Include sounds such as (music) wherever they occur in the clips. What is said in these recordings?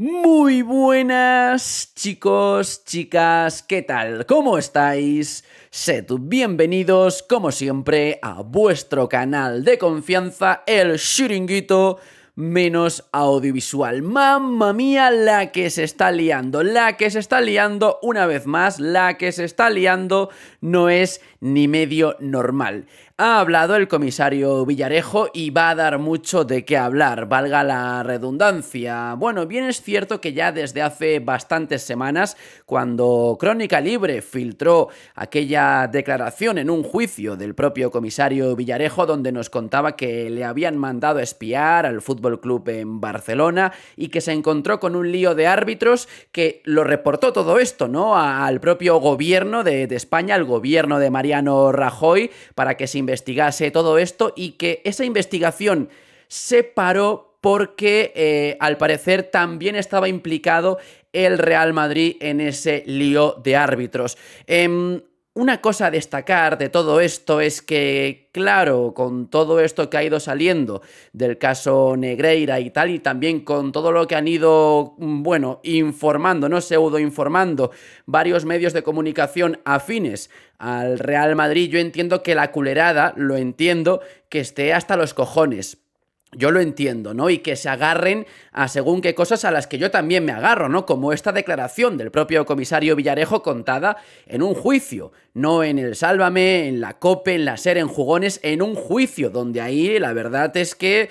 Muy buenas chicos, chicas, ¿qué tal? ¿Cómo estáis? Sed bienvenidos, como siempre, a vuestro canal de confianza, el Shiringuito menos audiovisual. Mamma mía, la que se está liando, la que se está liando una vez más, la que se está liando no es ni medio normal. Ha hablado el comisario Villarejo y va a dar mucho de qué hablar, valga la redundancia. Bueno, bien es cierto que ya desde hace bastantes semanas, cuando Crónica Libre filtró aquella declaración en un juicio del propio comisario Villarejo, donde nos contaba que le habían mandado a espiar al Fútbol Club en Barcelona y que se encontró con un lío de árbitros que lo reportó todo esto, ¿no? Al propio gobierno de, España, al gobierno de Mariano Rajoy, para que se investigase todo esto y que esa investigación se paró porque eh, al parecer también estaba implicado el Real Madrid en ese lío de árbitros. Em, una cosa a destacar de todo esto es que, claro, con todo esto que ha ido saliendo del caso Negreira y tal, y también con todo lo que han ido, mm, bueno, informando, no pseudo informando, varios medios de comunicación afines al Real Madrid, yo entiendo que la culerada, lo entiendo, que esté hasta los cojones yo lo entiendo, ¿no? Y que se agarren a según qué cosas a las que yo también me agarro, ¿no? Como esta declaración del propio comisario Villarejo contada en un juicio, no en el Sálvame, en la COPE, en la SER, en Jugones, en un juicio, donde ahí la verdad es que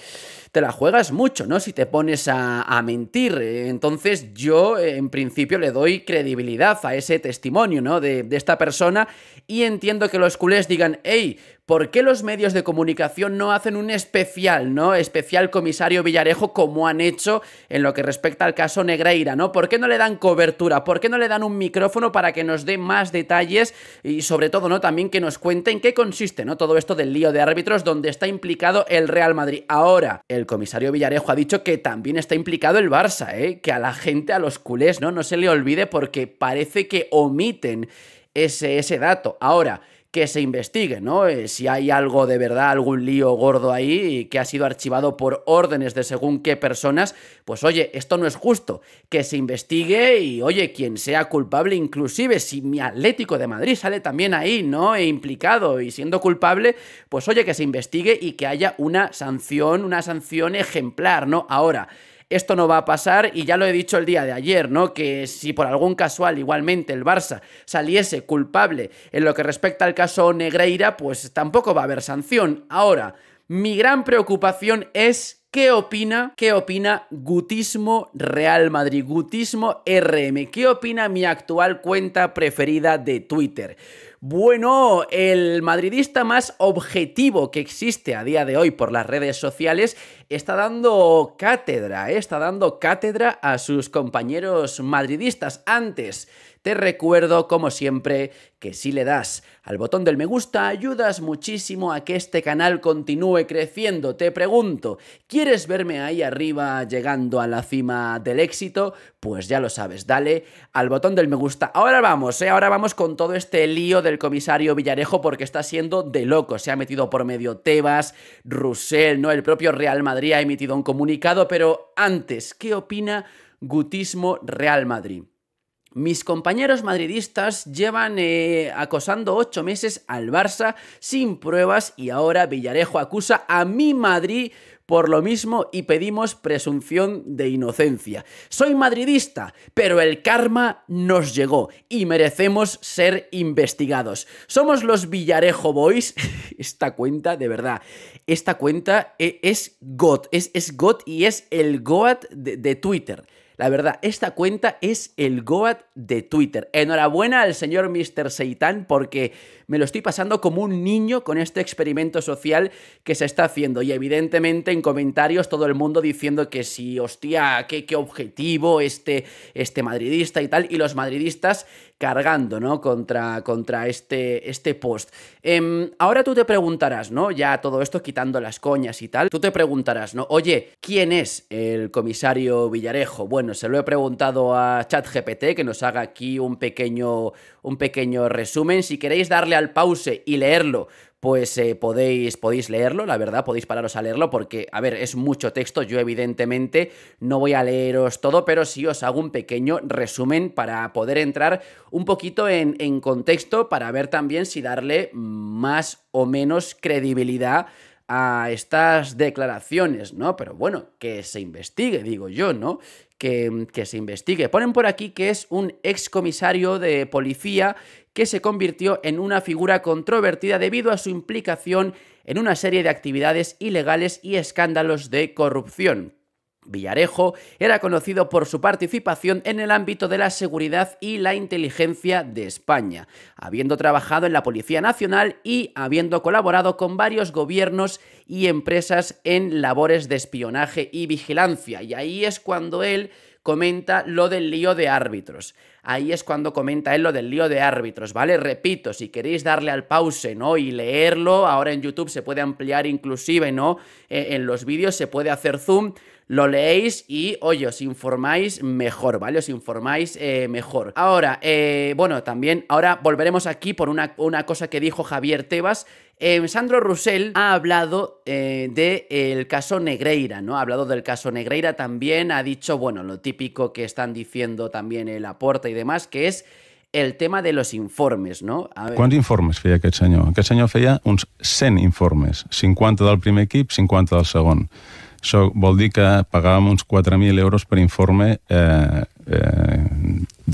te la juegas mucho, ¿no? Si te pones a, a mentir. Entonces yo, en principio, le doy credibilidad a ese testimonio, ¿no? De, de esta persona y entiendo que los culés digan, hey, ¿por qué los medios de comunicación no hacen un especial, ¿no? Especial comisario Villarejo como han hecho en lo que respecta al caso Negreira, ¿no? ¿Por qué no le dan cobertura? ¿Por qué no le dan un micrófono para que nos dé más detalles y sobre todo, ¿no? También que nos cuenten qué consiste, ¿no? Todo esto del lío de árbitros donde está implicado el Real Madrid. Ahora, el el comisario Villarejo ha dicho que también está implicado el Barça, ¿eh? que a la gente, a los culés, ¿no? no se le olvide porque parece que omiten ese, ese dato. Ahora, que se investigue, ¿no? Eh, si hay algo de verdad, algún lío gordo ahí que ha sido archivado por órdenes de según qué personas, pues oye, esto no es justo, que se investigue y oye, quien sea culpable, inclusive si mi Atlético de Madrid sale también ahí, ¿no? E implicado y siendo culpable, pues oye, que se investigue y que haya una sanción, una sanción ejemplar, ¿no? Ahora, esto no va a pasar y ya lo he dicho el día de ayer, ¿no? Que si por algún casual igualmente el Barça saliese culpable en lo que respecta al caso Negreira, pues tampoco va a haber sanción. Ahora, mi gran preocupación es ¿Qué opina? ¿Qué opina Gutismo Real Madrid? Gutismo RM. ¿Qué opina mi actual cuenta preferida de Twitter? Bueno, el madridista más objetivo que existe a día de hoy por las redes sociales está dando cátedra, eh, está dando cátedra a sus compañeros madridistas. Antes te recuerdo, como siempre, que si le das al botón del me gusta, ayudas muchísimo a que este canal continúe creciendo. Te pregunto, ¿quieres verme ahí arriba llegando a la cima del éxito? Pues ya lo sabes, dale al botón del me gusta. Ahora vamos, ¿eh? ahora vamos con todo este lío del comisario Villarejo porque está siendo de loco. Se ha metido por medio Tebas, Roussel, ¿no? El propio Real Madrid ha emitido un comunicado, pero antes, ¿qué opina Gutismo Real Madrid? Mis compañeros madridistas llevan eh, acosando ocho meses al Barça sin pruebas y ahora Villarejo acusa a mi Madrid por lo mismo y pedimos presunción de inocencia. Soy madridista, pero el karma nos llegó y merecemos ser investigados. Somos los Villarejo Boys. (laughs) Esta cuenta, de verdad, esta cuenta e-, es, God, es, God y es el God de Twitter. La verdad, esta cuenta es el Goat de Twitter. Enhorabuena al señor Mr. Seitan porque me lo estoy pasando como un niño con este experimento social que se está haciendo. Y evidentemente en comentarios todo el mundo diciendo que si hostia, qué, qué objetivo este, este madridista y tal. Y los madridistas cargando, ¿no? Contra, contra este, este post. Em, ahora tú te preguntarás, ¿no? Ya todo esto quitando las coñas y tal, tú te preguntarás, ¿no? Oye, ¿quién es el comisario Villarejo? Bueno, se lo he preguntado a ChatGPT que nos haga aquí un pequeño, un pequeño resumen. Si queréis darle al pause y leerlo pues eh, podéis, podéis leerlo, la verdad, podéis pararos a leerlo porque, a ver, es mucho texto, yo evidentemente no voy a leeros todo, pero sí os hago un pequeño resumen para poder entrar un poquito en, en contexto, para ver también si darle más o menos credibilidad a estas declaraciones, ¿no? Pero bueno, que se investigue, digo yo, ¿no? Que, que, se investigue. Ponen por aquí que es un excomisario de policía que se convirtió en una figura controvertida debido a su implicación en una serie de actividades ilegales y escándalos de corrupción. Villarejo era conocido por su participación en el ámbito de la seguridad y la inteligencia de España, habiendo trabajado en la Policía Nacional y habiendo colaborado con varios gobiernos y empresas en labores de espionaje y vigilancia. Y ahí es cuando él comenta lo del lío de árbitros. Ahí es cuando comenta él lo del lío de árbitros, ¿vale? Repito, si queréis darle al pause, ¿no? Y leerlo, ahora en YouTube se puede ampliar inclusive, ¿no? E, en los vídeos se puede hacer zoom lo leéis y, oye, os informáis mejor, ¿vale? Os informáis eh, mejor. Ahora, eh, bueno, también, ahora volveremos aquí por una, una cosa que dijo Javier Tebas. Eh, Sandro Roussel ha hablado del caso Negreira, ¿no? Ha hablado del caso Negreira también, ha dicho, bueno, lo típico que están diciendo también el aporte y demás, que es el tema de los informes, no? A ver... ¿Cuántos informes feia aquest senyor? Aquest senyor feia uns 100 informes, 50 del primer equipo, 50 del segundo. Això vol dir que pagàvem uns 4.000 euros per informe eh, eh,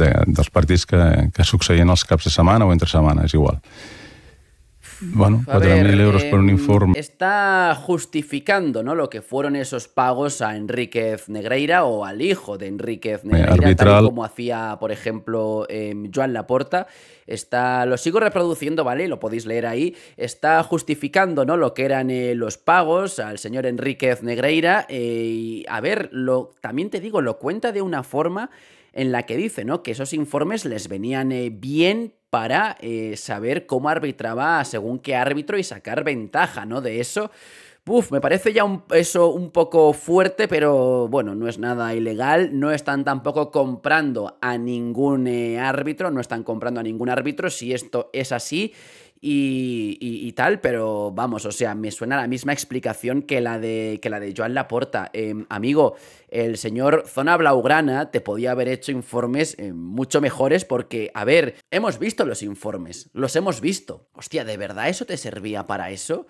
de, dels partits que, que succeïen els caps de setmana o entre setmana, és igual. Bueno, 4.000 euros por un em, informe. Está justificando ¿no? lo que fueron esos pagos a Enríquez Negreira o al hijo de Enríquez Negreira, tal como hacía, por ejemplo, em, Joan Laporta. Está, lo sigo reproduciendo, ¿vale? Lo podéis leer ahí. Está justificando ¿no? lo que eran eh, los pagos al señor Enríquez Negreira. Eh, y a ver, lo, también te digo, lo cuenta de una forma en la que dice ¿no? que esos informes les venían eh, bien para eh, saber cómo arbitraba según qué árbitro y sacar ventaja, ¿no? De eso. Uf, me parece ya un, eso un poco fuerte, pero bueno, no es nada ilegal. No están tampoco comprando a ningún eh, árbitro, no están comprando a ningún árbitro. Si esto es así, y, tal, pero vamos, o sea, me suena la misma explicación que la de, que la de Joan Laporta. Em, amigo, el señor Zona Blaugrana te podía haber hecho informes eh, mucho mejores porque, a ver, hemos visto los informes, los hemos visto. Hostia, ¿de verdad eso te servía para eso?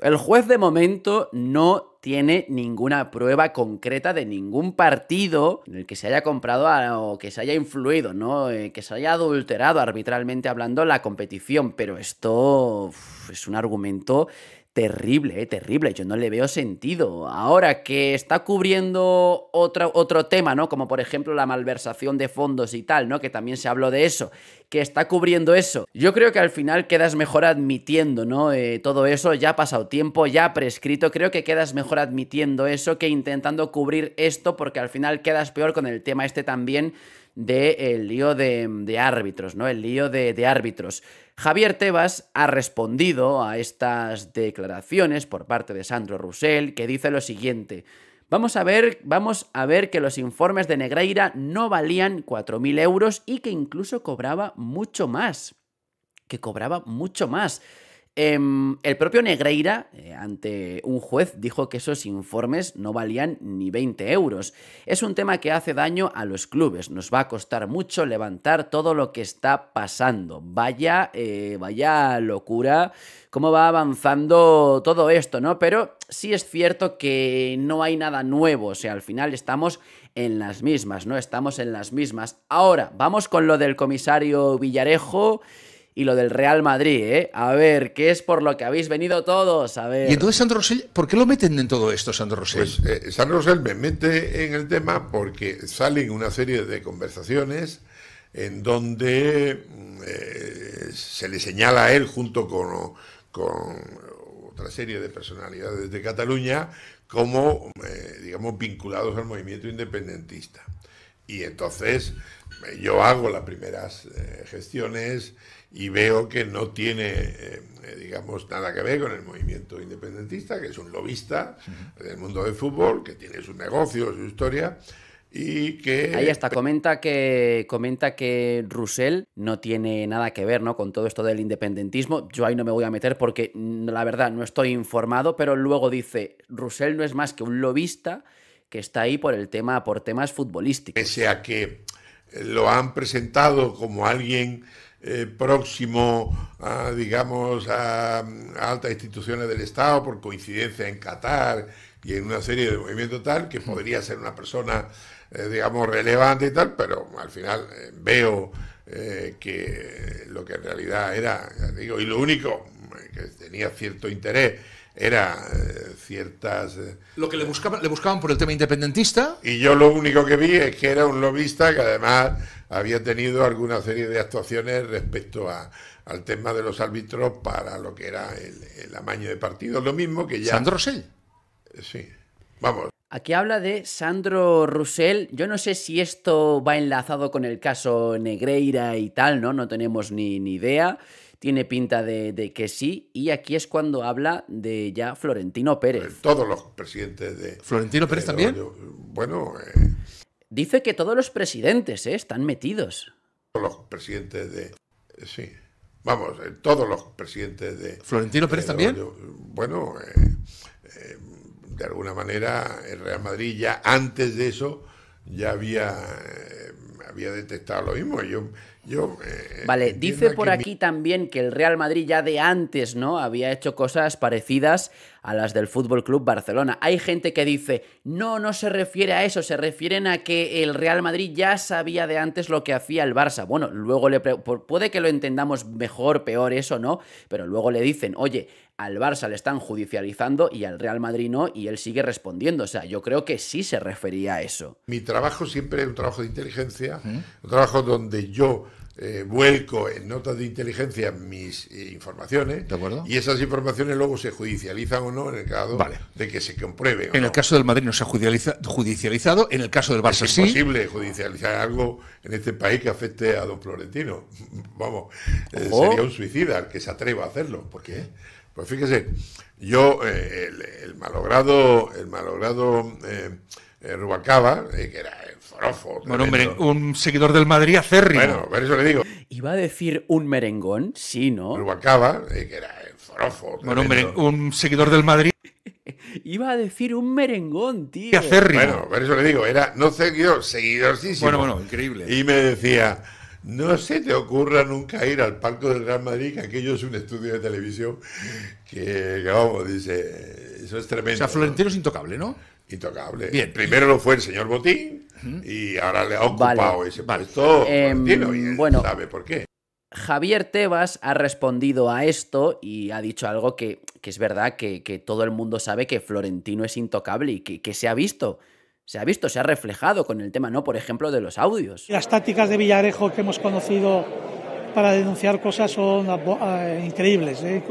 El juez de momento no tiene ninguna prueba concreta de ningún partido en el que se haya comprado o que se haya influido, ¿no? Eh, que se haya adulterado arbitralmente hablando la competición, pero esto es un argumento Terrible, eh, terrible, yo no le veo sentido. Ahora que está cubriendo otro, otro tema, ¿no? Como por ejemplo la malversación de fondos y tal, ¿no? Que también se habló de eso, que está cubriendo eso. Yo creo que al final quedas mejor admitiendo, ¿no? Eh, todo eso, ya ha pasado tiempo, ya ha prescrito, creo que quedas mejor admitiendo eso que intentando cubrir esto, porque al final quedas peor con el tema este también del de, eh, lío de, árbitros, ¿no? El lío de, de árbitros. Javier Tebas ha respondido a estas declaraciones por parte de Sandro Roussel, que dice lo siguiente. Vamos a ver, vamos a ver que los informes de Negreira no valían 4.000 euros y que incluso cobraba mucho más. Que cobraba mucho más. Em, el propio Negreira, eh, ante un juez, dijo que esos informes no valían ni 20 euros. Es un tema que hace daño a los clubes. Nos va a costar mucho levantar todo lo que está pasando. Vaya, eh, vaya locura cómo va avanzando todo esto, ¿no? Pero sí es cierto que no hay nada nuevo. O sea, al final estamos en las mismas, ¿no? Estamos en las mismas. Ahora, vamos con lo del comisario Villarejo y lo del Real Madrid, ¿eh? A ver, ¿qué es por lo que habéis venido todos? A ver. Y entonces, Sandro Rosell, ¿por qué lo meten en todo esto, Sandro Rosell? Pues eh, Sandro Rosell me mete en el tema porque salen una serie de conversaciones en donde mm, eh, se le señala a él junto con, otra serie de personalidades de Cataluña como, eh, digamos, vinculados al movimiento independentista. Y entonces yo hago las primeras gestiones y veo que no tiene, eh, eh, digamos, nada que ver con el movimiento independentista, que es un lobista del mundo del fútbol, que tiene sus negocio, su historia. Y que... Ahí está, comenta que, comenta que Russell no tiene nada que ver ¿no? con todo esto del independentismo. Yo ahí no me voy a meter porque mm, la verdad no estoy informado, pero luego dice, Russell no es más que un lobista que está ahí por el tema, por temas futbolísticos. Pese a que lo han presentado como alguien eh, próximo, a, digamos, a, altas instituciones del Estado, por coincidencia en Qatar y en una serie de movimientos tal, que podría ser una persona, eh, digamos, relevante y tal, pero al final eh, veo que lo que en realidad era, digo, y lo único que tenía cierto interés era eh, ciertas... Eh, lo que le buscaban, le buscaban por el tema independentista. Y yo lo único que vi es que era un lobista que además había tenido alguna serie de actuaciones respecto a, al tema de los árbitros para lo que era el, amaño de partidos. Lo mismo que ya... Sandro Sí, vamos. Aquí habla de Sandro Roussel. Yo no sé si esto va enlazado con el caso Negreira y tal, ¿no? No tenemos ni, idea. Tiene pinta de, que sí. Y aquí es cuando habla de ya Florentino Pérez. Todos los presidentes de. ¿Florentino Pérez también? bueno. Eh, Dice que todos los presidentes eh, están metidos. Todos los presidentes de. Eh, sí. Vamos, todos los presidentes de. ¿Florentino Pérez también? bueno de alguna manera el Real Madrid ya antes de eso ya había, eh, había detectado lo mismo. Yo, yo, eh, vale, dice por aquí también que el Real Madrid ya de antes, ¿no? Había hecho cosas parecidas a las del Fútbol Club Barcelona. Hay gente que dice, no, no se refiere a eso, se refieren a que el Real Madrid ya sabía de antes lo que hacía el Barça. Bueno, luego le puede que lo entendamos mejor, peor, eso, ¿no? Pero luego le dicen, oye, al Barça le están judicializando y al Real Madrid no, y él sigue respondiendo. O sea, yo creo que sí se refería a eso. Mi trabajo siempre es un trabajo de inteligencia, un trabajo donde yo eh, vuelco en notas de inteligencia mis eh, informaciones. ¿De acuerdo? Y esas informaciones luego se judicializan o no en el caso de que se compruebe. En el caso del Madrid no se ha judicializa, judicializado, en el caso del Barça sí. Es imposible judicializar algo en este país que afecte a don Florentino. (laughs) Vamos, eh, sería un suicida el que se atreva a hacerlo. ¿Por qué? Pues fíjese, yo, eh, el, malogrado, el malogrado eh, eh, que era el forofo. Bueno, un, un, seguidor del Madrid acérrimo. Bueno, por eso le digo. ¿Iba a decir un merengón? Sí, ¿no? Rubacaba, que era el forofo. Bueno, un seguidor del Madrid. (laughs) Iba a decir un merengón, tío. Acérrimo. Bueno, por eso le digo, era no seguidor, seguidorcísimo. Bueno, bueno, increíble. Y me decía, no se te ocurra nunca ir al palco del Gran Madrid, que aquello es un estudio de televisión que, vamos, dice, eso es tremendo. O sea, Florentino es intocable, ¿no? Intocable. Bien. Primero lo fue el señor Botín y ahora le ha ocupado ese vale. Florentino y em, sabe por qué. Javier Tebas ha respondido a esto y ha dicho algo que, es verdad, que, todo el mundo sabe que Florentino es intocable y que, que se ha visto se ha visto, se ha reflejado con el tema, ¿no? Por ejemplo, de los audios. Las tácticas de Villarejo que hemos conocido para denunciar cosas son increíbles, ¿eh?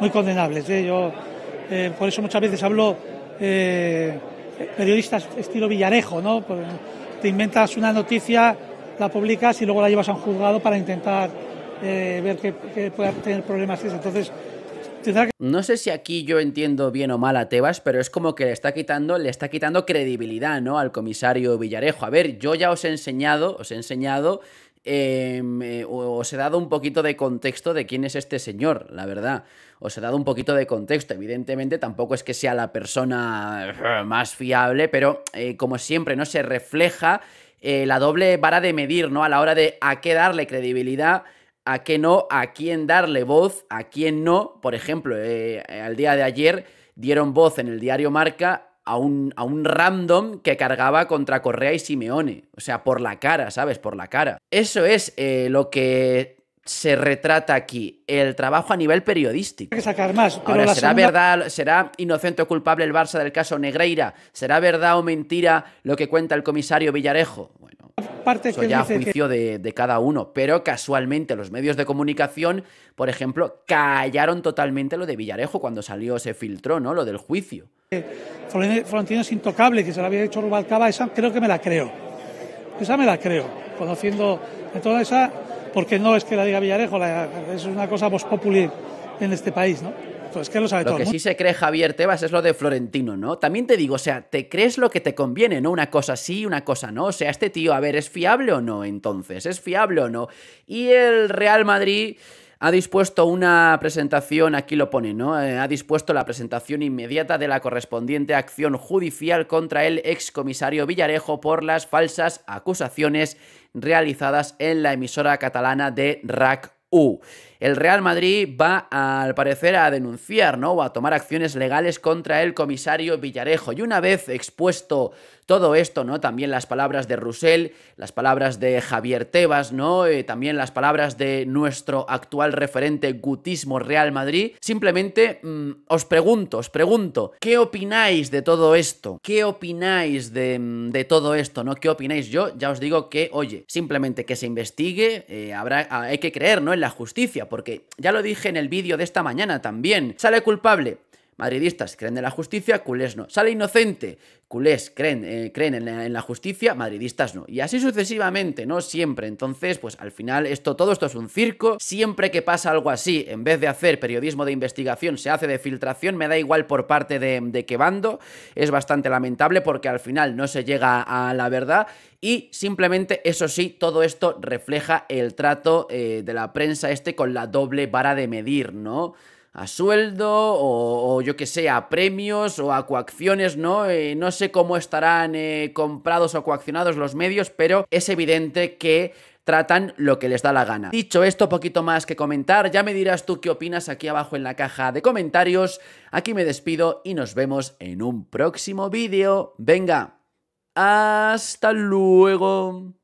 muy condenables. Eh. Yo, eh, por eso muchas veces hablo eh, periodistas estilo Villarejo, ¿no? Pues, te inventas una noticia, la publicas y luego la llevas a un juzgado para intentar ver que, que pueda tener problemas. Entonces, no sé si aquí yo entiendo bien o mal a Tebas, pero es como que le está quitando, le está quitando credibilidad, ¿no? Al comisario Villarejo. A ver, yo ya os he enseñado, os he enseñado em, eh, os he dado un poquito de contexto de quién es este señor, la verdad. Os he dado un poquito de contexto. Evidentemente tampoco es que sea la persona eh, más fiable, pero eh, como siempre, ¿no? Se refleja la doble vara de medir, ¿no? A la hora de a qué darle credibilidad a qué no, a quién darle voz, a quién no. Por ejemplo, eh, eh, al día de ayer dieron voz en el diario Marca a un, a un, random que cargaba contra Correa y Simeone. O sea, por la cara, ¿sabes? Por la cara. Eso es eh, lo que se retrata aquí el trabajo a nivel periodístico. Hay que sacar más. Ahora, ¿será verdad, será inocente o culpable el Barça del caso Negreira? ¿Será verdad o mentira lo que cuenta el comisario Villarejo? Bueno, Parte eso ya juicio de, cada uno. Pero casualmente los medios de comunicación, por ejemplo, callaron totalmente lo de Villarejo cuando salió, se filtró, ¿no? Lo del juicio. Eh, Florentino es intocable, que se lo había hecho Rubalcaba, esa creo que me la creo. Esa me la creo, conociendo de toda esa porque no es que la diga Villarejo, es una cosa más popular en este país, ¿no? Pues que lo sabe todo que sí se cree Javier Tebas es lo de Florentino, ¿no? También te digo, o sea, te crees lo que te conviene, ¿no? Una cosa sí, una cosa no. O sea, este tío, a ver, ¿es fiable o no entonces? ¿Es fiable o no? Y el Real Madrid ha dispuesto una presentación, aquí lo pone, ¿no? Eh, ha dispuesto la presentación inmediata de la correspondiente acción judicial contra el excomisario Villarejo por las falsas acusaciones realizadas en la emisora catalana de RAC U. El Real Madrid va, al parecer, a denunciar, ¿no? O a tomar acciones legales contra el comisario Villarejo. Y una vez expuesto todo esto, ¿no? También las palabras de Roussel, las palabras de Javier Tebas, ¿no? Eh, también las palabras de nuestro actual referente gutismo Real Madrid. Simplemente mm, os pregunto, os pregunto, ¿qué opináis de todo esto? ¿Qué opináis mm, de, todo esto, no? ¿Qué opináis? Yo ya os digo que, oye, simplemente que se investigue, eh, habrá, hay que creer, ¿no? En la justicia, porque ya lo dije en el vídeo de esta mañana también. Sale culpable, Madridistas creen en la justicia, culés no. Sale inocente, culés creen, eh, creen en la, justicia, madridistas no. Y así sucesivamente, ¿no? Siempre. Entonces, pues al final esto, todo esto es un circo. Siempre que pasa algo así, en vez de hacer periodismo de investigación, se hace de filtración, me da igual por parte de, de qué bando. Es bastante lamentable porque al final no se llega a la verdad y simplemente, eso sí, todo esto refleja el trato eh, de la prensa este con la doble vara de medir, ¿no? a sueldo o, yo que sé, a premios o a coacciones, ¿no? Eh, no sé cómo estarán eh, comprados o coaccionados los medios, pero es evidente que tratan lo que les da la gana. Dicho esto, poquito más que comentar, ya me dirás tú qué opinas aquí abajo en la caja de comentarios. Aquí me despido y nos vemos en un próximo vídeo. Venga, hasta luego.